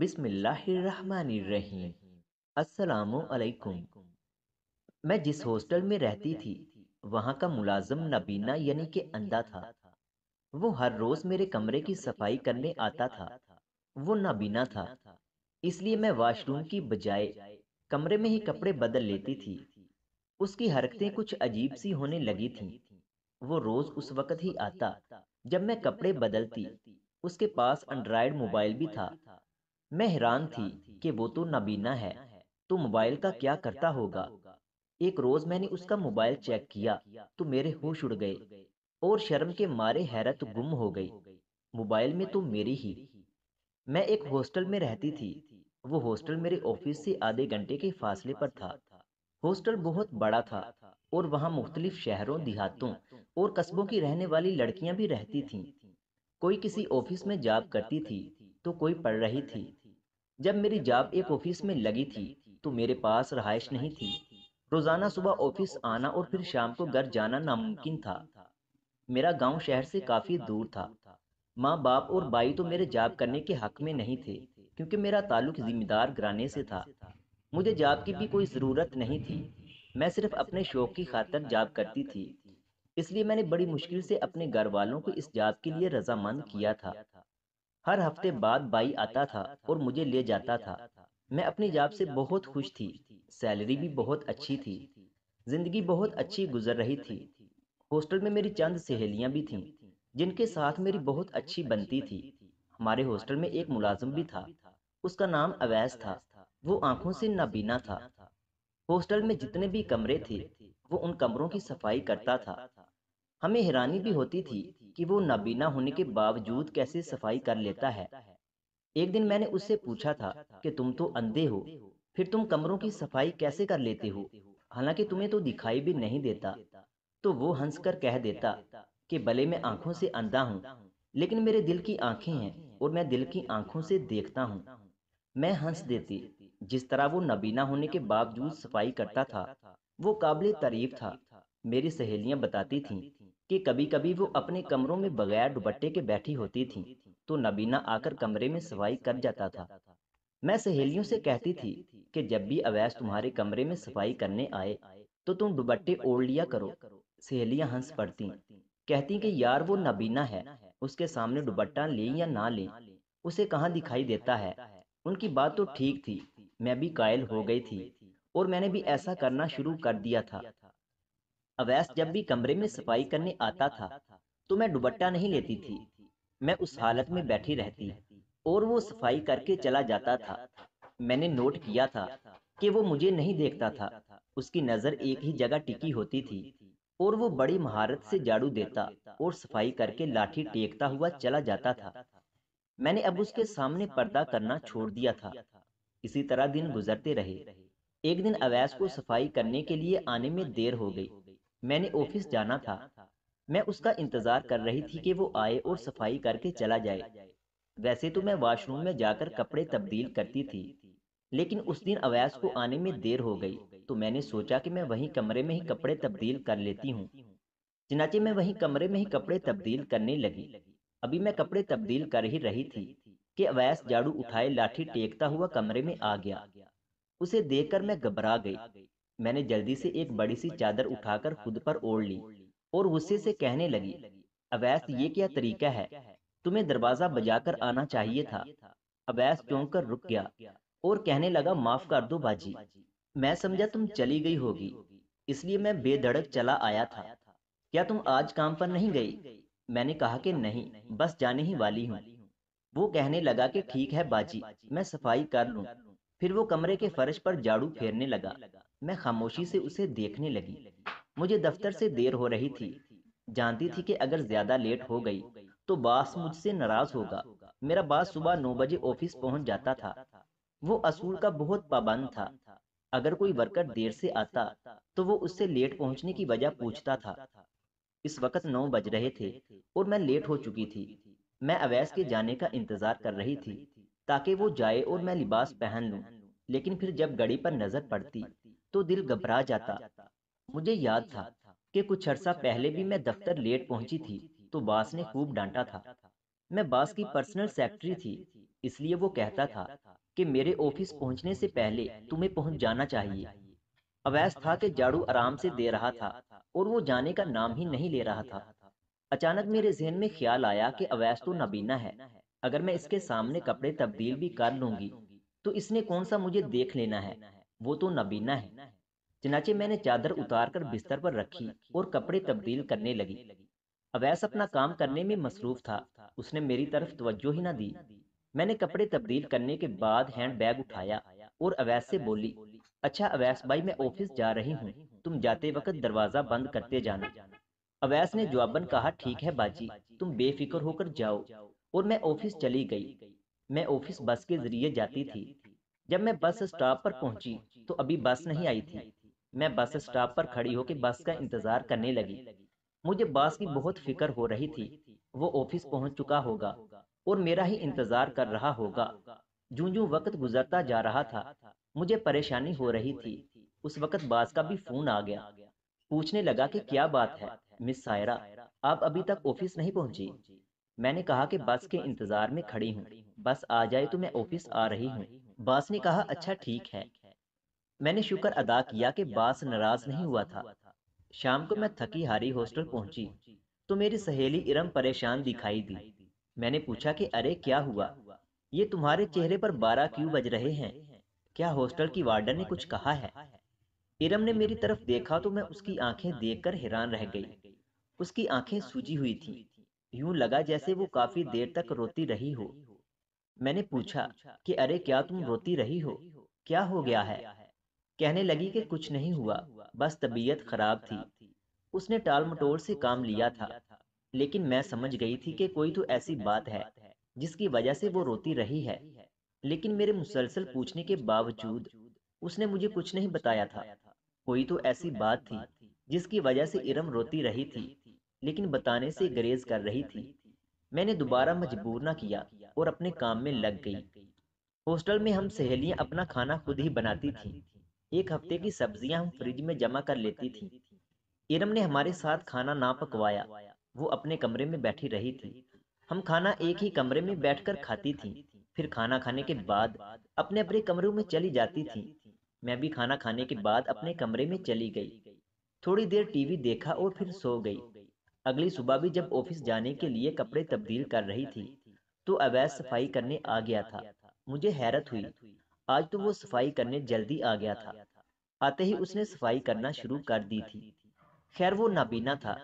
बिस्मिल्लाहिर्रहमानिर्रहीम अस्सलामुअलैकुम मैं जिस हॉस्टल में रहती थी वहाँ का मुलाजम नबीना यानी कि अंधा था वो हर रोज़ मेरे कमरे की सफाई करने आता था वो नाबीना था इसलिए मैं वॉशरूम की बजाय कमरे में ही कपड़े बदल लेती थी उसकी हरकतें कुछ अजीब सी होने लगी थीं वो रोज़ उस वक़्त ही आता जब मैं कपड़े बदलती उसके पास एंड्रायड मोबाइल भी था मैं हैरान थी कि वो तो नबीना है तो मोबाइल का क्या करता होगा एक रोज मैंने उसका मोबाइल चेक किया तो मेरे होश उड़ गए और शर्म के मारे हैरत गुम हो गई मोबाइल में तो मेरी ही मैं एक हॉस्टल में रहती थी वो हॉस्टल मेरे ऑफिस से आधे घंटे के फासले पर था हॉस्टल बहुत बड़ा था और वहाँ मुख्तलिफ शहरों देहातों और कस्बों की रहने वाली लड़कियाँ भी रहती थीं कोई किसी ऑफिस में जॉब करती थी तो कोई पढ़ रही थी जब मेरी जॉब एक ऑफिस में लगी थी तो मेरे पास रहाइश नहीं थी रोजाना सुबह ऑफिस आना और फिर शाम को घर जाना नामुमकिन था मेरा गांव शहर से काफी दूर था माँ बाप और भाई तो मेरे जॉब करने के हक में नहीं थे क्योंकि मेरा ताल्लुक जिम्मेदार घराने से था मुझे जॉब की भी कोई ज़रूरत नहीं थी मैं सिर्फ अपने शौक की खातर जॉब करती थी इसलिए मैंने बड़ी मुश्किल से अपने घर वालों को इस जॉब के लिए रजामंद किया था हर हफ्ते बाद बाई आता था और मुझे ले जाता था मैं अपनी जॉब से बहुत खुश थी सैलरी भी बहुत अच्छी थी जिंदगी बहुत अच्छी गुजर रही थी हॉस्टल में मेरी चंद सहेलियां भी थीं जिनके साथ मेरी बहुत अच्छी बनती थी हमारे हॉस्टल में एक मुलाजिम भी था उसका नाम अवैस था वो आंखों से नाबीना था हॉस्टल में जितने भी कमरे थे वो उन कमरों की सफाई करता था हमें हैरानी भी होती थी कि वो नाबीना होने के बावजूद कैसे सफाई कर लेता है एक दिन मैंने उससे पूछा था कि तुम तो अंधे हो फिर तुम कमरों की सफाई कैसे कर लेते हो हालांकि तुम्हें तो दिखाई भी नहीं देता तो वो हंसकर कह देता कि भले मैं आंखों से अंधा हूँ लेकिन मेरे दिल की आंखें हैं और मैं दिल की आंखों से देखता हूँ मैं हंस देती जिस तरह वो नबीना होने के बावजूद सफाई करता था वो काबिल तारीफ था मेरी सहेलियां बताती थीं कि कभी कभी वो अपने कमरों में बगैर दुपट्टे के बैठी होती थी तो नबीना आकर कमरे में सफाई कर जाता था मैं सहेलियों से कहती थी कि जब भी अवैस तुम्हारे कमरे में सफाई करने आए तो तुम दुबट्टे ओढ़ लिया करो सहेलियां हंस पड़ती कहती कि यार वो नबीना है उसके सामने दुबट्टा लें या ना ले उसे कहाँ दिखाई देता है उनकी बात तो ठीक थी मैं भी कायल हो गई थी और मैंने भी ऐसा करना शुरू कर दिया था अवैस जब भी कमरे में सफाई करने आता था तो मैं तो दुबट्टा नहीं लेती थी मैं उस हालत में बैठी रहती और वो सफाई करके चला जाता था मैंने नोट किया था कि वो मुझे नहीं देखता था उसकी नज़र एक ही जगह टिकी होती थी और वो बड़ी महारत से झाड़ू देता और सफाई करके लाठी टेकता हुआ चला जाता था मैंने अब उसके सामने पर्दा करना छोड़ दिया था इसी तरह दिन गुजरते रहे एक दिन अवैस को सफाई करने के लिए आने में देर हो गई मैंने ऑफिस जाना था मैं उसका इंतजार कर रही थी कि वो आए और सफाई करके चला जाए वैसे तो मैं वॉशरूम में जाकर कपड़े तब्दील करती थी लेकिन उस दिन अवैस को आने में देर हो गई तो मैंने सोचा कि मैं वहीं कमरे में ही कपड़े तब्दील कर लेती हूँ चिनाचे मैं वहीं कमरे में ही कपड़े तब्दील करने लगी अभी मैं कपड़े तब्दील कर ही रही थी कि अवैस झाड़ू उठाए लाठी टेकता हुआ कमरे में आ गया उसे देखकर मैं घबरा गई मैंने जल्दी से एक बड़ी सी चादर उठाकर खुद पर ओढ़ ली और गुस्से से कहने लगी अवैस ये क्या तरीका है तुम्हें दरवाजा बजाकर आना चाहिए था अवैस चौंक कर रुक गया और कहने लगा माफ कर दो बाजी मैं समझा तुम चली गई होगी इसलिए मैं बेधड़क चला आया था क्या तुम आज काम पर नहीं गई मैंने कहा कि नहीं बस जाने ही वाली हूँ वो कहने लगा कि ठीक है बाजी मैं सफाई कर लूँ फिर वो कमरे के फर्श पर झाड़ू फेरने लगा मैं खामोशी से उसे देखने लगी मुझे दफ्तर से देर हो रही थी जानती थी कि अगर ज्यादा लेट हो गई तो, तो बास मुझसे नाराज होगा मेरा बास सुबह नौ बजे ऑफिस पहुंच जाता था वो असूल का बहुत पाबंद था अगर कोई वर्कर देर से आता तो वो तो उससे लेट पहुंचने की वजह पूछता था इस वक्त नौ बज रहे थे और मैं लेट हो चुकी थी मैं अवैस के जाने का इंतजार कर रही थी ताकि वो जाए और मैं लिबास पहन लूं लेकिन फिर जब गड़ी पर नजर पड़ती तो दिल घबरा जाता मुझे याद था कि कुछ अरसा पहले भी मैं दफ्तर लेट पहुंची थी तो बास ने खूब डांटा था मैं बास की पर्सनल सेक्रेटरी थी इसलिए वो कहता था कि मेरे ऑफिस पहुंचने से पहले तुम्हें पहुंच जाना चाहिए अवैस था कि जाड़ू आराम से दे रहा था और वो जाने का नाम ही नहीं ले रहा था अचानक मेरे जहन में ख्याल आया कि तो अवैस तो नबीना है अगर मैं इसके सामने कपड़े तब्दील भी कर लूंगी तो इसने तो कौन सा मुझे देख लेना है वो तो नबीना है चनाचे मैंने चादर उतार कर बिस्तर पर रखी और कपड़े तब्दील करने लगी अवैस अपना काम करने में मसरूफ था उसने मेरी तरफ तवज्जो ही ना दी मैंने कपड़े तब्दील करने के बाद हैंड बैग उठाया और अवैस से बोली अच्छा अवैस भाई मैं ऑफिस जा रही हूँ तुम जाते वक्त दरवाजा बंद करते जाना अवैस ने जवाबन कहा ठीक है बाजी तुम बेफिक्र होकर जाओ और मैं ऑफिस चली गई मैं ऑफिस बस के जरिए जाती थी जब मैं बस स्टॉप पर पहुंची तो अभी बस नहीं आई थी मैं बस स्टॉप पर खड़ी होकर बस का इंतजार करने लगी मुझे बस की बहुत फिक्र हो रही थी वो ऑफिस पहुंच चुका होगा और मेरा ही इंतजार कर रहा होगा जूं जूं वक्त गुजरता जा रहा था मुझे परेशानी हो रही थी उस वक्त बास का भी फोन आ गया पूछने लगा कि क्या बात है मिस सायरा आप अभी तक ऑफिस नहीं पहुंची मैंने कहा कि बस के इंतजार में खड़ी हूँ बस आ जाए तो मैं ऑफिस आ रही हूँ बास ने कहा अच्छा ठीक है मैंने शुक्र अदा किया कि बास नाराज नहीं हुआ था शाम को मैं थकी हारी हॉस्टल पहुंची तो मेरी तो सहेली इरम परेशान दिखाई दी मैंने पूछा कि अरे क्या हुआ ये तुम्हारे चेहरे पर बारह क्यों बज रहे हैं क्या हॉस्टल की वार्डन ने कुछ कहा है इरम ने मेरी तरफ तो देखा तो मैं उसकी आंखें देखकर हैरान रह गई उसकी आंखें सूजी हुई थी यूं लगा जैसे वो काफी देर तक रोती रही हो मैंने पूछा कि अरे क्या तुम रोती रही हो क्या हो गया है कहने लगी कि कुछ नहीं हुआ बस तबीयत खराब थी उसने टाल मटोल से काम लिया था लेकिन मैं समझ गई थी कि कोई तो ऐसी बात है जिसकी वजह से वो रोती रही है लेकिन मेरे मुसलसल पूछने के बावजूद उसने मुझे कुछ नहीं बताया था कोई तो ऐसी बात थी जिसकी वजह से इरम रोती रही थी लेकिन बताने से ग्रेज कर रही थी मैंने दोबारा मजबूर ना किया और अपने काम में लग गई हॉस्टल में हम सहेलियां अपना खाना खुद ही बनाती थी एक हफ्ते की सब्जियां हम फ्रिज में जमा कर लेती थी इरम ने हमारे साथ खाना ना पकवाया वो अपने कमरे में बैठी रही थी हम खाना एक ही कमरे में बैठकर खाती थी फिर खाना खाने के बाद अपने अपने कमरों में चली जाती थी मैं भी खाना खाने के बाद अपने कमरे में चली गई थोड़ी देर टीवी देखा और फिर सो गई अगली सुबह भी जब ऑफिस जाने के लिए कपड़े तब्दील कर रही थी तो अवैध सफाई करने आ गया था मुझे हैरत हुई तो आज तो वो सफाई करने जल्दी आ गया था आते ही उसने सफाई करना शुरू कर दी थी खैर वो नाबीना था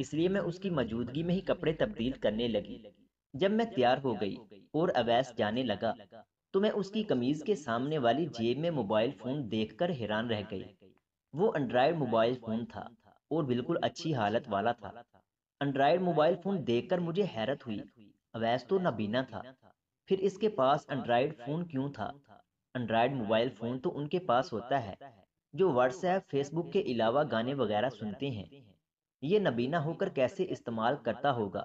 इसलिए मैं उसकी मौजूदगी में ही कपड़े तब्दील करने लगी जब मैं तैयार हो गई और अवैस जाने लगा तो मैं तो उसकी कमीज के सामने वाली जेब में मोबाइल फोन देखकर हैरान रह गई वो एंड्रॉयड मोबाइल फोन था और बिल्कुल अच्छी हालत वाला था एंड्रॉयड मोबाइल फोन देखकर मुझे हैरत हुई तो अवैस तो नाबीना था फिर इसके पास एंड्रॉयड फोन क्यों था एंड्रॉयड मोबाइल फ़ोन तो उनके पास होता है जो व्हाट्सएप फेसबुक के अलावा गाने वगैरह सुनते हैं ये नबीना होकर कैसे इस्तेमाल करता होगा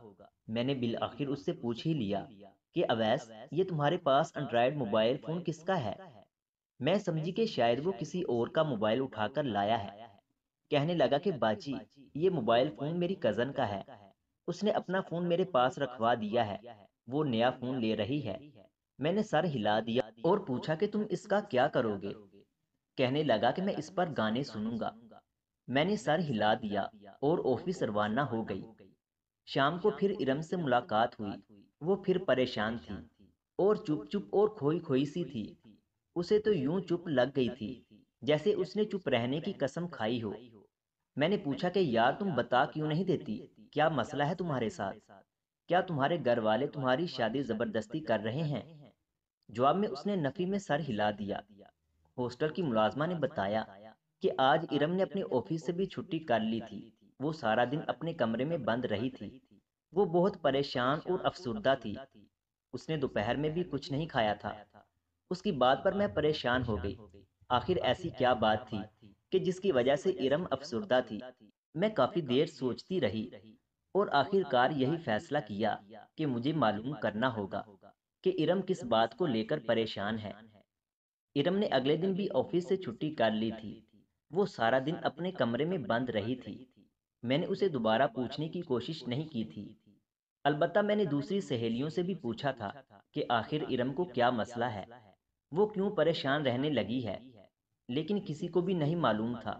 मैंने बिल आखिर उससे पूछ ही लिया कि अवैस ये तुम्हारे पास एंड्रॉयड मोबाइल फ़ोन किसका है मैं समझी कि शायद वो किसी और का मोबाइल उठाकर लाया है कहने लगा कि बाजी ये मोबाइल फ़ोन मेरी कज़न का है उसने अपना फ़ोन मेरे पास रखवा दिया है वो नया फ़ोन ले रही है मैंने सर हिला दिया और पूछा कि तुम इसका क्या करोगे कहने लगा कि मैं इस पर गाने सुनूंगा मैंने सर हिला दिया और ऑफिस रवाना हो गई शाम को फिर इरम से मुलाकात हुई वो फिर परेशान थी और चुप चुप और खोई खोई सी थी उसे तो यूं चुप लग गई थी जैसे उसने चुप रहने की कसम खाई हो मैंने पूछा कि यार तुम बता क्यों नहीं देती क्या मसला है तुम्हारे साथ क्या तुम्हारे घर वाले तुम्हारी शादी जबरदस्ती कर रहे हैं जवाब में उसने नफी में सर हिला दिया हॉस्टल की मुलाजमा ने बताया कि आज इरम ने अपने ऑफिस से भी छुट्टी कर ली थी वो सारा दिन अपने कमरे में बंद रही थी वो बहुत परेशान और अफसरदा थी उसने दोपहर में भी कुछ नहीं खाया था उसकी बात पर मैं परेशान हो गई आखिर ऐसी क्या बात थी कि जिसकी वजह से इरम अफसरदा थी मैं काफी देर सोचती रही और आखिरकार यही फैसला किया कि मुझे मालूम करना होगा कि इरम किस बात को लेकर परेशान है इरम ने अगले दिन भी ऑफिस से छुट्टी कर ली थी वो सारा दिन अपने कमरे में बंद रही थी मैंने उसे दोबारा पूछने की कोशिश नहीं की थी अलबत्ता मैंने दूसरी सहेलियों से भी पूछा था कि आखिर इरम को क्या मसला है वो क्यों परेशान रहने लगी है लेकिन किसी को भी नहीं मालूम था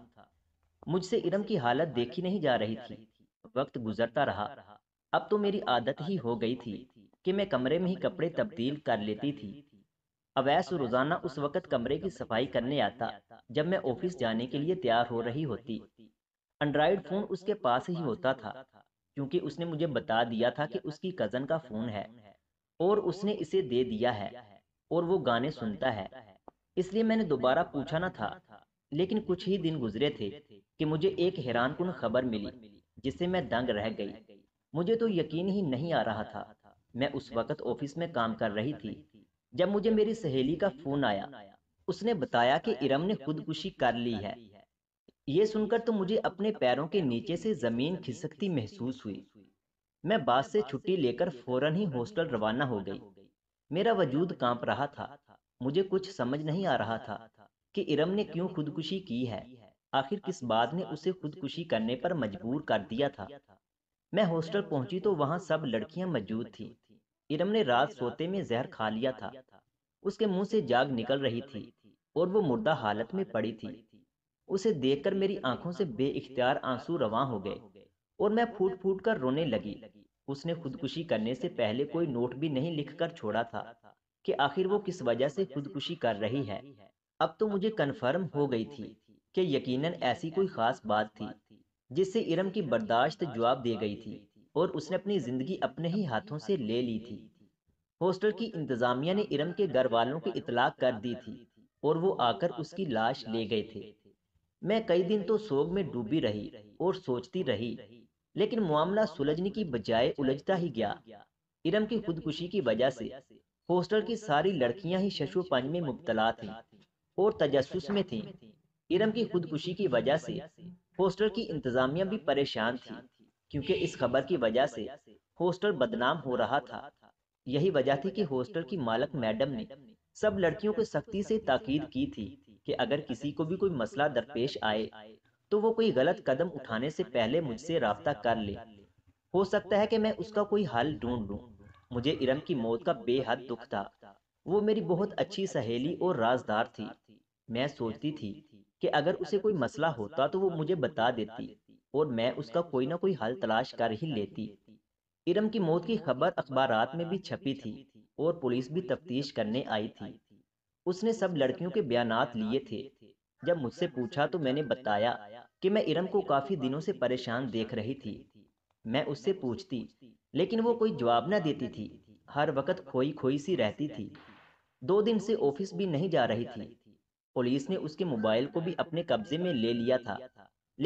मुझसे इरम की हालत देखी नहीं जा रही थी वक्त गुजरता रहा अब तो मेरी आदत ही हो गई थी कि मैं कमरे में ही कपड़े तब्दील कर लेती थी अवैस रोज़ाना उस वक़्त कमरे की सफाई करने आता जब मैं ऑफिस जाने के लिए तैयार हो रही होती एंड्रॉयड फ़ोन उसके पास ही होता था क्योंकि उसने मुझे बता दिया था कि उसकी कज़न का फ़ोन है और उसने इसे दे दिया है और वो गाने सुनता है इसलिए मैंने दोबारा पूछा ना था लेकिन कुछ ही दिन गुजरे थे कि मुझे एक हैरान कन खबर मिली जिससे मैं दंग रह गई मुझे तो यकीन ही नहीं आ रहा था मैं उस वक्त ऑफिस में काम कर रही थी जब मुझे मेरी सहेली का फोन आया उसने बताया कि इरम ने खुदकुशी कर ली है ये सुनकर तो मुझे तो अपने पैरों के नीचे से जमीन खिसकती महसूस हुई मैं बाद से छुट्टी लेकर फौरन ही हॉस्टल रवाना हो गई मेरा वजूद कांप रहा था मुझे कुछ समझ नहीं आ रहा था कि इरम ने क्यों खुदकुशी की है आखिर किस बात ने उसे खुदकुशी करने पर मजबूर कर दिया था मैं हॉस्टल पहुंची तो वहां सब लड़कियां मौजूद थी इरम ने रात सोते में जहर खा लिया था उसके मुंह से जाग निकल रही थी और वो मुर्दा हालत में पड़ी थी उसे देखकर मेरी आंखों से बेइख्तियार आंसू रवा हो गए और मैं फूट फूट कर रोने लगी उसने खुदकुशी करने से पहले कोई नोट भी नहीं लिख कर छोड़ा था कि आखिर वो किस वजह से खुदकुशी कर रही है अब तो मुझे कन्फर्म हो गई थी कि यकीनन ऐसी कोई खास बात थी जिससे इरम की बर्दाश्त जवाब दे गई थी और उसने अपनी ज़िंदगी अपने ही हाथों से ले ली थी हॉस्टल की इंतज़ामिया ने इरम के घर वालों को इतलाक कर दी थी और वो आकर उसकी लाश ले गए थे मैं कई दिन तो सोग में डूबी रही और सोचती रही लेकिन मामला सुलझने की बजाय उलझता ही गया इरम की खुदकुशी की वजह से हॉस्टल की सारी लड़कियां ही शशुपन में मुबतला थीं और तजस में थीं इरम की खुदकुशी की वजह से हॉस्टल की इंतजामिया भी परेशान थी क्योंकि इस खबर की वजह से हॉस्टल बदनाम हो रहा था यही वजह थी कि हॉस्टल की मालक मैडम ने सब लड़कियों को सख्ती से ताकीद की थी कि अगर किसी को भी कोई मसला दरपेश आए तो वो कोई गलत कदम उठाने से पहले मुझसे रबता कर ले हो सकता है कि मैं उसका कोई हल ढूंढ लूँ मुझे इरम की मौत का बेहद दुख था वो मेरी बहुत अच्छी सहेली और राजदार थी मैं सोचती थी कि अगर उसे कोई मसला होता तो वो तो मुझे बता देती और मैं उसका कोई ना कोई हल तलाश कर ही लेती इरम की मौत की खबर अखबार में भी छपी थी और पुलिस भी तफ्तीश करने आई थी उसने सब लड़कियों के बयान लिए थे जब मुझसे पूछा तो, तो मैंने बताया कि मैं इरम को काफी दिनों से परेशान देख रही थी मैं उससे पूछती लेकिन वो कोई जवाब न देती थी हर वक्त खोई खोई सी रहती थी दो दिन से ऑफिस भी नहीं जा रही थी पुलिस ने उसके मोबाइल को भी अपने कब्जे में ले लिया था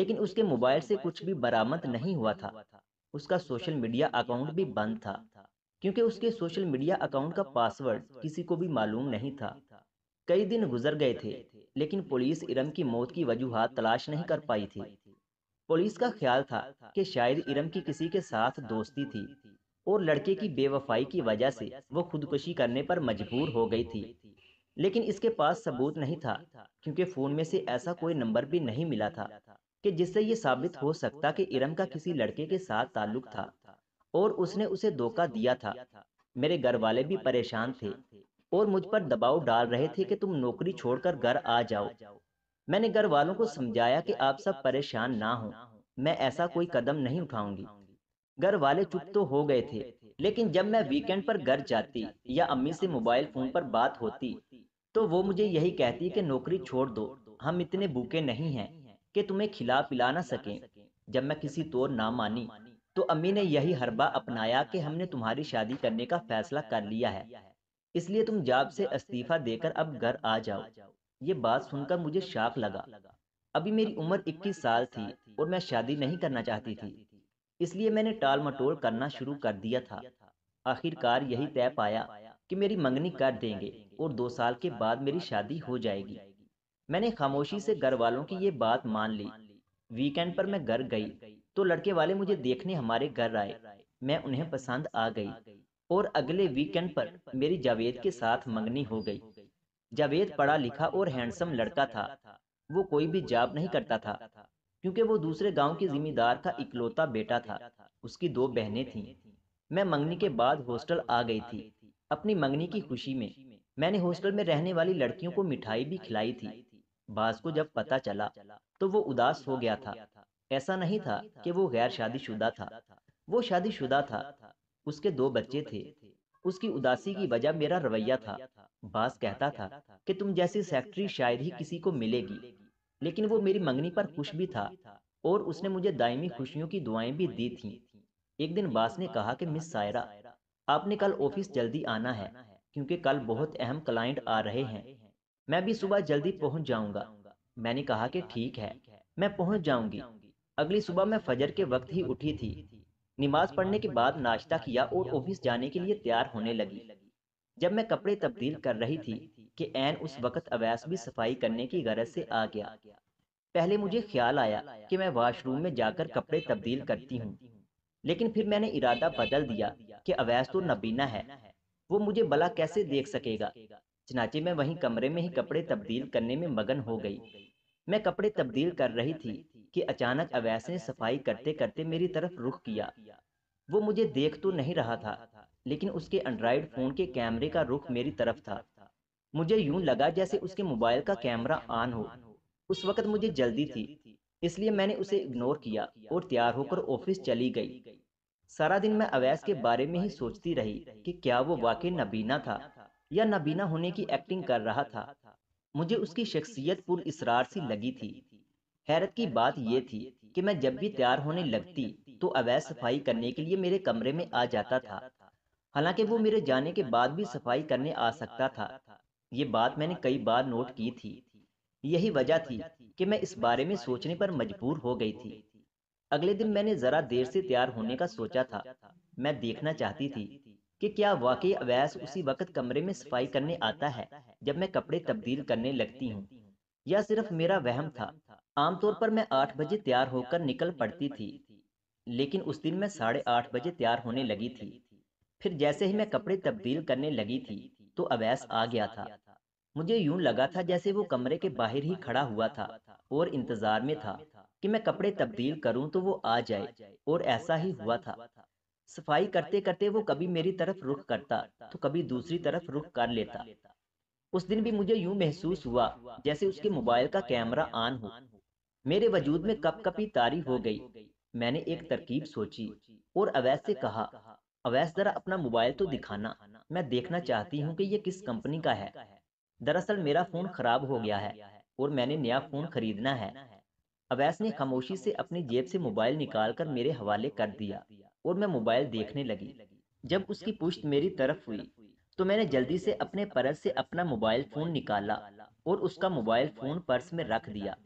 लेकिन उसके मोबाइल से कुछ भी बरामद नहीं हुआ था उसका सोशल मीडिया अकाउंट भी बंद था क्योंकि उसके सोशल मीडिया अकाउंट का पासवर्ड किसी को भी मालूम नहीं था कई दिन गुजर गए थे लेकिन पुलिस इरम की मौत की वजूहत तलाश नहीं कर पाई थी पुलिस का ख्याल था कि शायद इरम की किसी के साथ दोस्ती थी और लड़के की बेवफाई की वजह से वो खुदकुशी करने पर मजबूर हो गई थी लेकिन इसके पास सबूत नहीं था क्योंकि फोन में से ऐसा कोई नंबर भी नहीं मिला था कि जिससे ये साबित हो सकता कि इरम का किसी लड़के के साथ ताल्लुक था और उसने उसे धोखा दिया था मेरे घर वाले भी परेशान थे और मुझ पर दबाव डाल रहे थे कि तुम नौकरी छोड़कर घर आ जाओ मैंने घर वालों को समझाया कि आप सब परेशान ना हो मैं ऐसा कोई कदम नहीं उठाऊंगी घर वाले चुप तो हो तो गए थे लेकिन जब मैं वीकेंड पर घर जाती या अम्मी से मोबाइल फोन पर बात होती तो वो मुझे यही कहती कि नौकरी छोड़ दो हम इतने भूखे नहीं हैं कि तुम्हें खिला पिला ना सकें जब मैं किसी तौर ना मानी तो अम्मी ने यही हरबा अपनाया कि हमने तुम्हारी शादी करने का फैसला कर लिया है इसलिए तुम जाब से इस्तीफा देकर अब घर आ जाओ ये बात सुनकर मुझे शाक लगा अभी मेरी उम्र 21 साल थी और मैं शादी नहीं करना चाहती थी इसलिए मैंने टाल मटोल करना शुरू कर दिया था आखिरकार यही तय पाया कि मेरी मंगनी कर देंगे और दो साल के बाद मेरी शादी हो जाएगी मैंने खामोशी से घर वालों की ये बात मान ली वीकेंड पर मैं घर गई तो लड़के तो वाले मुझे देखने हमारे घर आए मैं उन्हें पसंद आ गई और अगले वीकेंड पर मेरी जावेद के साथ मंगनी हो गई जावेद पढ़ा लिखा और हैंडसम लड़का था वो कोई भी जॉब नहीं करता था क्योंकि वो दूसरे गांव के जिम्मेदार का इकलौता बेटा था उसकी दो बहनें थीं मैं मंगनी के बाद हॉस्टल आ गई थी अपनी मंगनी की खुशी में मैंने हॉस्टल में रहने वाली लड़कियों को मिठाई भी खिलाई थी बास को जब पता चला तो वो उदास हो गया था ऐसा नहीं था कि वो गैर शादीशुदा था वो शादीशुदा था उसके दो बच्चे थे उसकी उदासी की वजह मेरा रवैया था बास कहता था कि तुम जैसी सेक्रेटरी शायद ही किसी को मिलेगी लेकिन वो मेरी मंगनी पर खुश भी था और उसने मुझे दायमी खुशियों की दुआएं भी दी थीं। एक दिन बास ने कहा कि मिस सायरा आपने कल ऑफिस जल्दी आना है क्योंकि कल बहुत अहम क्लाइंट आ रहे हैं मैं भी सुबह जल्दी पहुंच जाऊंगा मैंने कहा कि ठीक है मैं पहुंच जाऊंगी अगली सुबह मैं फजर के वक्त ही उठी थी नमाज पढ़ने के बाद नाश्ता किया और ऑफिस जाने के लिए तैयार होने लगी जब मैं कपड़े तब्दील कर रही थी कि एन उस वक्त अवैस भी सफाई करने की गरज से आ गया पहले मुझे ख्याल आया कि मैं वॉशरूम में जाकर कपड़े तब्दील करती हूँ लेकिन फिर मैंने इरादा बदल दिया कि अवैस तो नबीना है वो मुझे भला कैसे देख सकेगा चनाचे मैं वहीं कमरे में ही कपड़े तब्दील करने में मगन हो गई मैं कपड़े तब्दील कर रही थी कि अचानक अवैस ने सफाई करते करते मेरी तरफ रुख किया वो मुझे देख तो नहीं रहा था लेकिन उसके एंड्राइड फोन के कैमरे का रुख मेरी तरफ था मुझे यूं लगा जैसे उसके मोबाइल का कैमरा ऑन हो उस वक्त मुझे जल्दी थी इसलिए मैंने उसे इग्नोर किया और तैयार होकर ऑफिस चली गई सारा दिन मैं अवैस के बारे में ही सोचती रही कि क्या वो वाकई नबीना था या नबीना होने की एक्टिंग कर रहा था मुझे उसकी शख्सियत पुर इसरार सी लगी थी हैरत की बात यह थी कि मैं जब भी तैयार होने लगती तो, तो अवैस सफाई करने के लिए मेरे कमरे में आ जाता था हालांकि वो मेरे जाने के बाद भी सफाई करने आ सकता था ये बात मैंने कई बार नोट की थी यही वजह थी कि मैं इस बारे में सोचने पर मजबूर हो गई थी अगले दिन मैंने जरा देर से तैयार होने का सोचा था मैं देखना चाहती थी कि क्या वाकई अवैस उसी वक्त कमरे में सफाई करने आता है जब मैं कपड़े तब्दील करने लगती हूँ यह सिर्फ मेरा वहम था आमतौर पर मैं आठ बजे तैयार होकर निकल पड़ती थी लेकिन उस दिन मैं साढ़े आठ बजे तैयार होने लगी थी फिर जैसे ही मैं कपड़े तब्दील करने लगी थी तो अवैस आ गया था मुझे यूं लगा था जैसे वो कमरे के बाहर ही खड़ा हुआ था और इंतजार में था कि मैं कपड़े तब्दील करूं तो वो आ जाए और ऐसा ही हुआ था सफाई करते करते वो कभी मेरी तरफ रुख करता तो कभी दूसरी तरफ रुख कर लेता उस दिन भी मुझे यूं महसूस हुआ जैसे उसके मोबाइल का कैमरा ऑन हो मेरे वजूद में कप कपी तारी हो गई मैंने एक तरकीब सोची और अवैस से कहा अवैस जरा अपना मोबाइल तो दिखाना मैं देखना चाहती हूँ कि ये किस कंपनी का है दरअसल मेरा फ़ोन ख़राब हो गया है और मैंने नया फ़ोन ख़रीदना है अवैस ने खामोशी से अपनी जेब से मोबाइल निकालकर मेरे हवाले कर दिया और मैं मोबाइल देखने लगी जब उसकी पुष्ट मेरी तरफ हुई तो मैंने जल्दी से अपने पर्स से अपना मोबाइल फ़ोन निकाला और उसका मोबाइल फ़ोन पर्स में रख दिया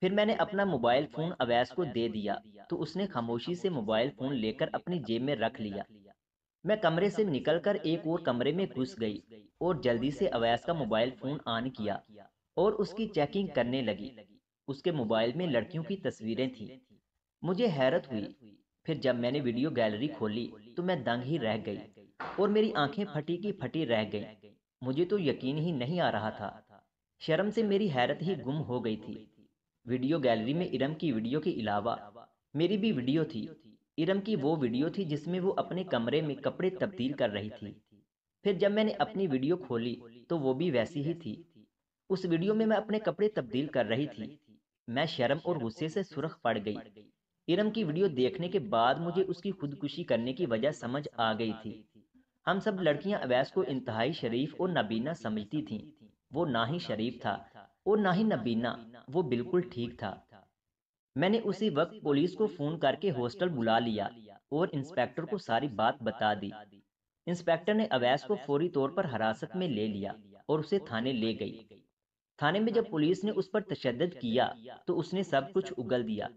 फिर मैंने अपना मोबाइल फ़ोन अवैस को दे दिया तो उसने खामोशी से मोबाइल फ़ोन लेकर अपनी जेब में रख लिया मैं कमरे से निकलकर एक और कमरे में घुस गई और जल्दी से अवैस का मोबाइल फोन ऑन किया और उसकी चेकिंग करने लगी उसके मोबाइल में लड़कियों की तस्वीरें थी मुझे हैरत हुई फिर जब मैंने वीडियो गैलरी खोली तो मैं दंग ही रह गई और मेरी आंखें फटी की फटी रह गई मुझे तो यकीन ही नहीं आ रहा था शर्म से मेरी हैरत ही गुम हो गई थी वीडियो गैलरी में इरम की वीडियो के अलावा मेरी भी वीडियो थी इरम की वो वीडियो थी जिसमें वो अपने कमरे में कपड़े तब्दील कर रही थी फिर जब मैंने अपनी वीडियो खोली तो वो भी वैसी ही थी उस वीडियो में मैं अपने कपड़े तब्दील कर रही थी मैं शर्म और गुस्से से सुरख पड़ गई इरम की वीडियो देखने के बाद मुझे उसकी खुदकुशी करने की वजह समझ आ गई थी हम सब लड़कियां अवैस को इंतहाई शरीफ और नबीना समझती थीं। वो ना ही शरीफ था और ना ही नबीना वो बिल्कुल ठीक था मैंने उसी वक्त पुलिस को फोन करके हॉस्टल बुला लिया और इंस्पेक्टर को सारी बात बता दी इंस्पेक्टर ने अवैस को फौरी तौर पर हिरासत में ले लिया और उसे थाने ले गई थाने में जब पुलिस ने उस पर तशद किया तो उसने सब कुछ उगल दिया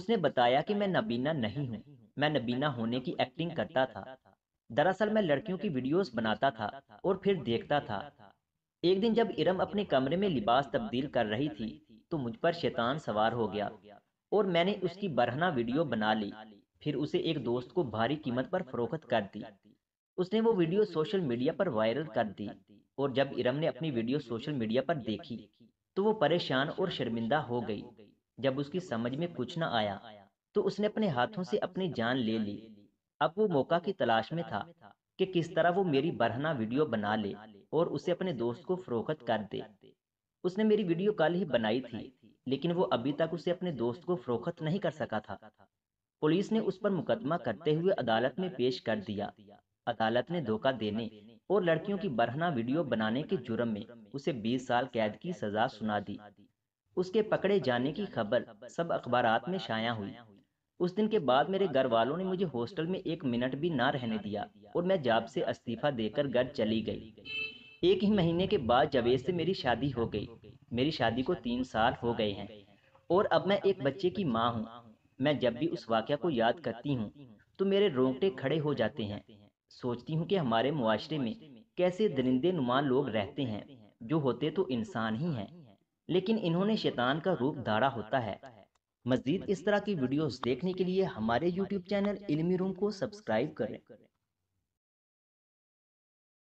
उसने बताया कि मैं नबीना नहीं हूँ मैं नबीना होने की एक्टिंग करता था दरअसल मैं लड़कियों की वीडियोस बनाता था और फिर देखता था एक दिन जब इरम अपने कमरे में लिबास तब्दील कर रही थी तो मुझ पर शैतान सवार हो गया और मैंने उसकी बरहना वीडियो बना ली फिर उसे एक दोस्त को भारी कीमत पर फरोख्त कर दी उसने वो वीडियो सोशल मीडिया पर वायरल कर दी और जब इरम ने अपनी वीडियो सोशल मीडिया पर देखी तो वो तो परेशान और शर्मिंदा हो गई जब उसकी समझ में कुछ न आया तो उसने तो अपने हाथों से अपनी जान ले ली अब वो मौका की तलाश में था कि किस तरह वो मेरी बरहना वीडियो बना ले और उसे अपने दोस्त को फरोख्त कर दे उसने मेरी वीडियो कल ही बनाई थी लेकिन वो अभी तक उसे अपने दोस्त को फरोख्त नहीं कर सका था पुलिस ने उस पर मुकदमा करते हुए अदालत में पेश कर दिया अदालत ने धोखा देने और लड़कियों की बरहना वीडियो बनाने के जुर्म में उसे 20 साल कैद की सजा सुना दी उसके पकड़े जाने की खबर सब अखबार में शाया हुई उस दिन के बाद मेरे घर वालों ने मुझे हॉस्टल में एक मिनट भी ना रहने दिया और मैं जाब से इस्तीफा देकर घर चली गई एक ही महीने के बाद जावेद से मेरी शादी हो गई मेरी शादी को तीन साल हो गए हैं और अब मैं एक बच्चे की माँ हूँ मैं जब भी उस वाक़ को याद करती हूँ तो मेरे रोंगटे खड़े हो जाते हैं सोचती हूँ कि हमारे मुआरे में कैसे दरिंदे नुमा लोग रहते हैं जो होते तो इंसान ही हैं लेकिन इन्होंने शैतान का रूप धारा होता है मज़ीद इस तरह की वीडियोस देखने के लिए हमारे यूट्यूब चैनल इलमी रूम को सब्सक्राइब करें